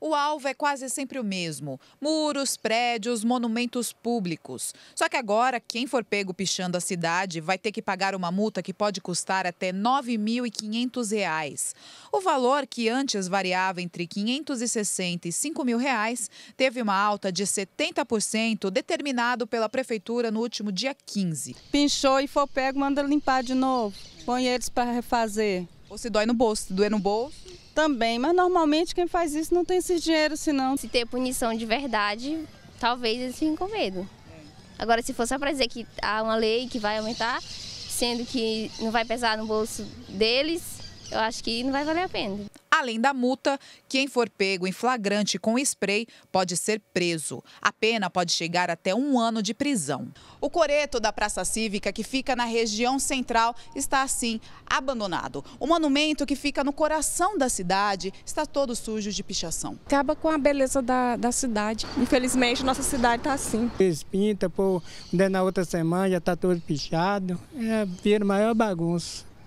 O alvo é quase sempre o mesmo: muros, prédios, monumentos públicos. Só que agora, quem for pego pichando a cidade vai ter que pagar uma multa que pode custar até R$ 9.500. O valor, que antes variava entre R$ 560 e R$ reais, teve uma alta de 70%, determinado pela prefeitura no último dia 15. Pinchou e for pego, manda limpar de novo. Põe eles para refazer. Ou se dói no bolso, se doer no bolso? Também, mas normalmente quem faz isso não tem esse dinheiro, senão. Se ter punição de verdade, talvez eles fiquem com medo. É. Agora, se for só para dizer que há uma lei que vai aumentar, sendo que não vai pesar no bolso deles, eu acho que não vai valer a pena além da multa, quem for pego em flagrante com spray pode ser preso. A pena pode chegar até um ano de prisão. O coreto da Praça Cívica, que fica na região central, está assim, abandonado. O monumento que fica no coração da cidade está todo sujo de pichação. Acaba com a beleza da, da cidade. Infelizmente, nossa cidade está assim. Eles pintam, pô, na outra semana já está todo pichado. É, vira maior bagunça.